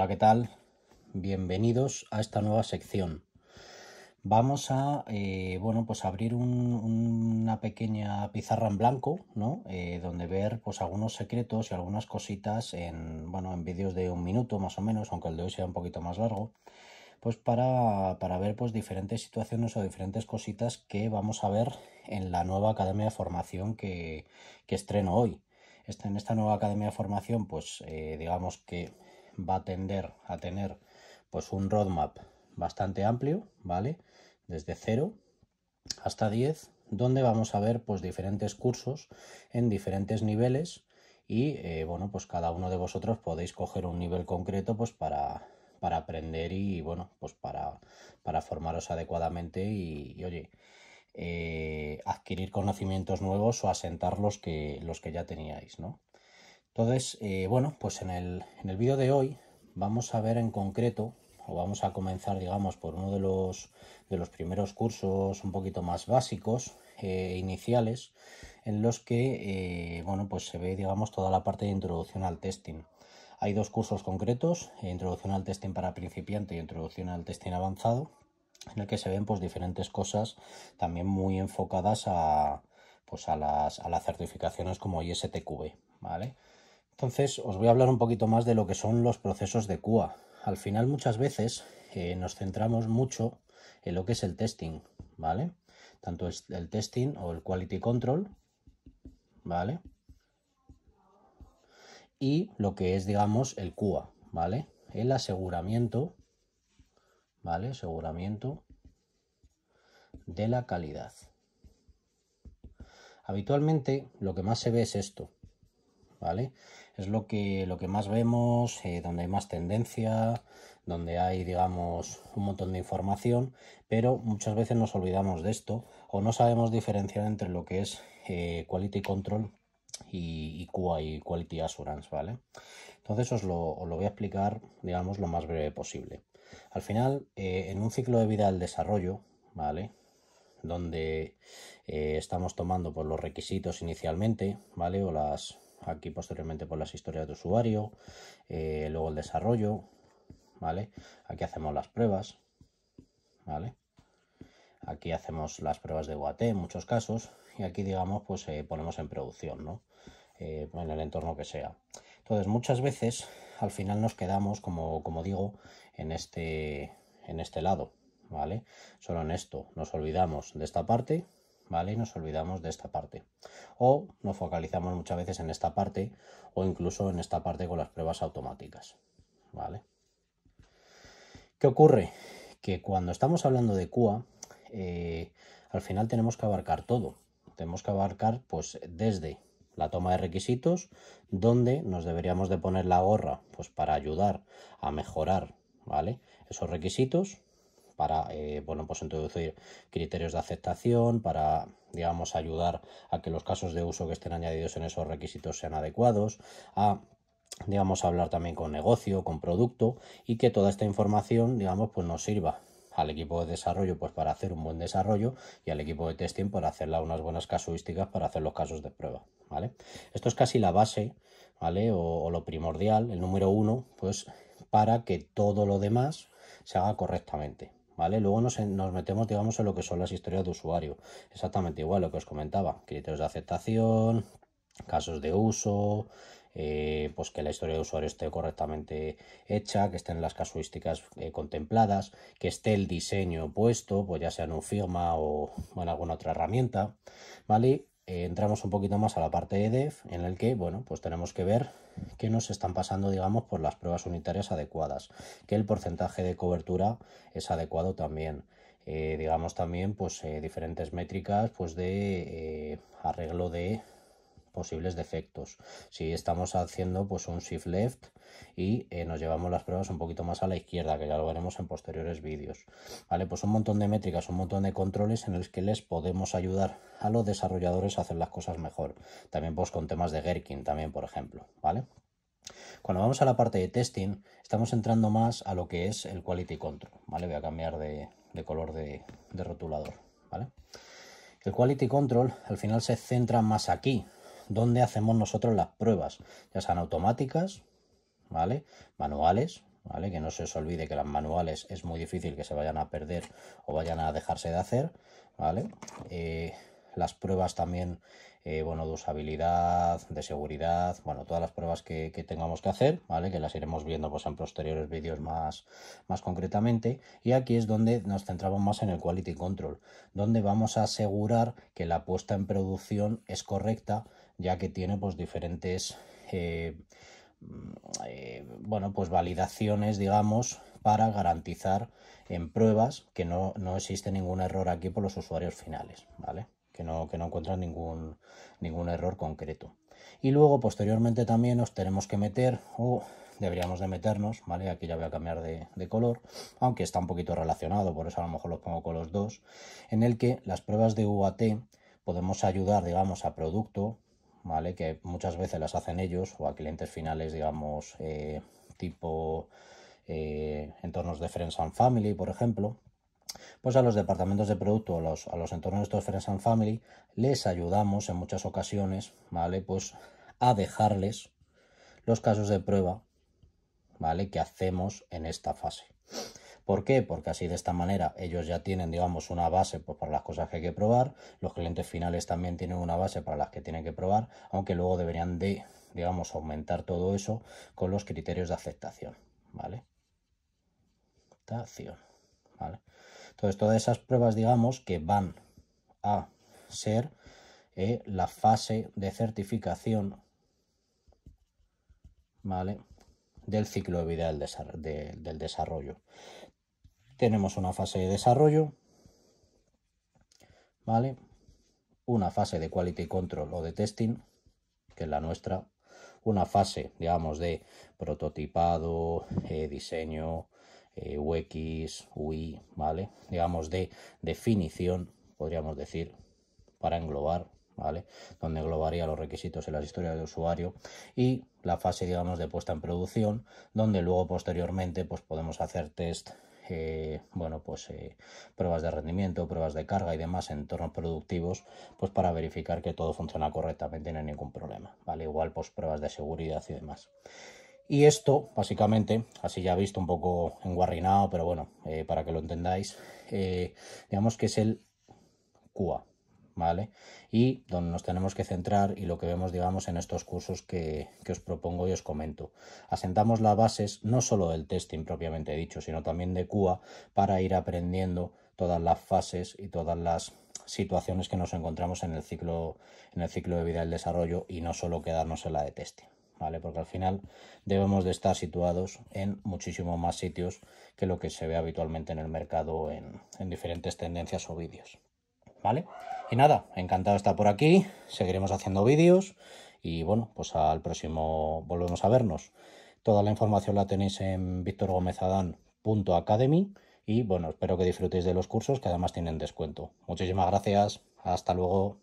Hola, ¿qué tal? Bienvenidos a esta nueva sección. Vamos a, eh, bueno, pues abrir una pequeña pizarra en blanco, ¿no? Eh, donde ver, pues, algunos secretos y algunas cositas en, bueno, en vídeos de un minuto más o menos, aunque el de hoy sea un poquito más largo, pues para, para ver, pues, diferentes situaciones o diferentes cositas que vamos a ver en la nueva Academia de Formación que, que estreno hoy. Este, en esta nueva Academia de Formación, pues, eh, digamos que va a tender a tener pues un roadmap bastante amplio, ¿vale? Desde 0 hasta 10, donde vamos a ver pues diferentes cursos en diferentes niveles y eh, bueno, pues cada uno de vosotros podéis coger un nivel concreto pues para, para aprender y bueno, pues para, para formaros adecuadamente y, oye, eh, adquirir conocimientos nuevos o asentar los que, los que ya teníais, ¿no? Entonces, eh, bueno, pues en el, en el vídeo de hoy vamos a ver en concreto, o vamos a comenzar, digamos, por uno de los, de los primeros cursos un poquito más básicos, e iniciales, en los que, eh, bueno, pues se ve, digamos, toda la parte de introducción al testing. Hay dos cursos concretos, introducción al testing para principiante y introducción al testing avanzado, en el que se ven pues diferentes cosas también muy enfocadas a, pues, a, las, a las certificaciones como ISTQB, ¿vale? Entonces os voy a hablar un poquito más de lo que son los procesos de QA. Al final muchas veces eh, nos centramos mucho en lo que es el testing, ¿vale? Tanto el testing o el quality control, ¿vale? Y lo que es, digamos, el QA, ¿vale? El aseguramiento, ¿vale? Aseguramiento de la calidad. Habitualmente lo que más se ve es esto, ¿vale? es lo que, lo que más vemos, eh, donde hay más tendencia, donde hay, digamos, un montón de información, pero muchas veces nos olvidamos de esto o no sabemos diferenciar entre lo que es eh, Quality Control y, y Quality Assurance, ¿vale? Entonces os lo, voy a explicar, digamos, lo más breve posible. Al final, eh, en un ciclo de vida del desarrollo, ¿vale? Donde estamos tomando los requisitos inicialmente, ¿vale? O las aquí posteriormente por las historias de usuario, eh, luego el desarrollo, ¿vale? Aquí hacemos las pruebas, ¿vale? Aquí hacemos las pruebas de UAT en muchos casos y aquí, digamos, pues eh, ponemos en producción, ¿no? Eh, en el entorno que sea. Entonces, muchas veces al final nos quedamos, como, como digo, en este, en este lado, ¿vale? Solo en esto, nos olvidamos de esta parte ¿vale? Y nos olvidamos de esta parte. O nos focalizamos muchas veces en esta parte o incluso en esta parte con las pruebas automáticas, ¿vale? ¿Qué ocurre? Que cuando estamos hablando de CUA, eh, al final tenemos que abarcar todo. Tenemos que abarcar pues desde la toma de requisitos, donde nos deberíamos de poner la gorra pues para ayudar a mejorar, ¿vale? Esos requisitos para, eh, bueno, pues introducir criterios de aceptación, para, digamos, ayudar a que los casos de uso que estén añadidos en esos requisitos sean adecuados, a digamos, hablar también con negocio, con producto y que toda esta información, digamos, pues nos sirva al equipo de desarrollo pues para hacer un buen desarrollo y al equipo de testing para hacerla unas buenas casuísticas para hacer los casos de prueba, ¿vale? Esto es casi la base, ¿vale? O, lo primordial, el número uno, pues para que todo lo demás se haga correctamente, Luego nos, metemos, digamos, en lo que son las historias de usuario. Exactamente igual lo que os comentaba, criterios de aceptación, casos de uso, eh, pues que la historia de usuario esté correctamente hecha, que estén las casuísticas eh, contempladas, que esté el diseño puesto, pues ya sea en un firma o en alguna otra herramienta, ¿vale? Eh, entramos un poquito más a la parte de DEF, en el que, bueno, pues tenemos que ver qué nos están pasando, digamos, por las pruebas unitarias adecuadas, que el porcentaje de cobertura es adecuado también. Eh, digamos también, pues, eh, diferentes métricas, pues, de arreglo de posibles defectos. Si estamos haciendo, pues, un shift left, y eh, nos llevamos las pruebas un poquito más a la izquierda, que ya lo veremos en posteriores vídeos. Vale, pues un montón de métricas, un montón de controles en los que les podemos ayudar a los desarrolladores a hacer las cosas mejor. También pues con temas de Gherkin, también por ejemplo, ¿vale? Cuando vamos a la parte de testing, estamos entrando más a lo que es el quality control, ¿vale? Voy a cambiar de, color de, de rotulador, ¿vale? El quality control al final se centra más aquí, donde hacemos nosotros las pruebas, ya sean automáticas ¿vale? Manuales, ¿vale? Que no se os olvide que las manuales es muy difícil que se vayan a perder o vayan a dejarse de hacer, ¿vale? Eh, las pruebas también, eh, bueno, de usabilidad, de seguridad, bueno, todas las pruebas que, tengamos que hacer, ¿vale? Que las iremos viendo pues en posteriores vídeos más, más concretamente. Y aquí es donde nos centramos más en el quality control, donde vamos a asegurar que la puesta en producción es correcta, ya que tiene pues diferentes... Eh, Mm, eh, bueno, pues validaciones, digamos, para garantizar en pruebas que no, existe ningún error aquí por los usuarios finales, ¿vale? Que no, que no encuentran ningún, ningún error concreto. Y luego, posteriormente, también nos tenemos que meter, o deberíamos de meternos, ¿vale? Aquí ya voy a cambiar de, de, color, aunque está un poquito relacionado, por eso a lo mejor lo pongo con los dos, en el que las pruebas de UAT podemos ayudar, digamos, a producto ¿vale? Que muchas veces las hacen ellos o a clientes finales, digamos, eh, tipo eh, entornos de Friends and Family, por ejemplo, pues a los departamentos de producto, a los, a los entornos de Friends and Family, les ayudamos en muchas ocasiones, ¿vale? Pues a dejarles los casos de prueba, ¿vale? Que hacemos en esta fase. ¿Por qué? Porque así de esta manera ellos ya tienen, digamos, una base pues, para las cosas que hay que probar, los clientes finales también tienen una base para las que tienen que probar, aunque luego deberían de, digamos, aumentar todo eso con los criterios de aceptación, ¿vale? Aceptación, Entonces, todas esas pruebas, digamos, que van a ser eh, la fase de certificación, ¿vale? Del ciclo de vida del, del desarrollo. Tenemos una fase de desarrollo, ¿vale? Una fase de quality control o de testing, que es la nuestra. Una fase, digamos, de prototipado, eh, diseño, eh, UX, UI, ¿vale? Digamos, de definición, podríamos decir, para englobar, ¿vale? Donde englobaría los requisitos y las historias de usuario y la fase, digamos, de puesta en producción, donde luego posteriormente pues podemos hacer test bueno, pues eh, pruebas de rendimiento, pruebas de carga y demás en entornos productivos, pues para verificar que todo funciona correctamente y no hay ningún problema, ¿vale? Igual, pues pruebas de seguridad y demás. Y esto, básicamente, así ya visto un poco enguarrinado, pero bueno, eh, para que lo entendáis, eh, digamos que es el QA, ¿vale? Y donde nos tenemos que centrar y lo que vemos, digamos, en estos cursos que, os propongo y os comento. Asentamos las bases no solo del testing propiamente dicho, sino también de CUA para ir aprendiendo todas las fases y todas las situaciones que nos encontramos en el ciclo, en el ciclo de vida del desarrollo y no solo quedarnos en la de testing. ¿Vale? Porque al final debemos de estar situados en muchísimos más sitios que lo que se ve habitualmente en el mercado en, en diferentes tendencias o vídeos. Y nada, encantado de estar por aquí, seguiremos haciendo vídeos y bueno, pues al próximo volvemos a vernos. Toda la información la tenéis en victorgomezadán.academy y bueno, espero que disfrutéis de los cursos que además tienen descuento. Muchísimas gracias, hasta luego.